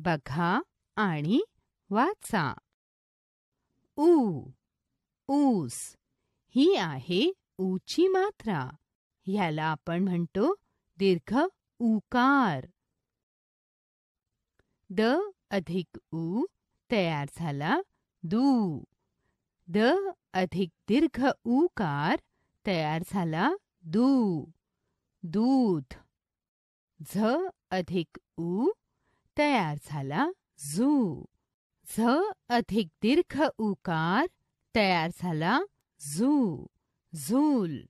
बघा आणि वाचा ऊ ऊस ही आहे ऊची मात्रा ह्याला आपण म्हणतो दीर्घ उकार द अधिक ऊ तयार झाला दू द अधिक दीर्घ उकार तयार झाला दू दूध झ अधिक ऊ तयार झाला झू झ अधिक दीर्घ उकार तयार झाला झू झूल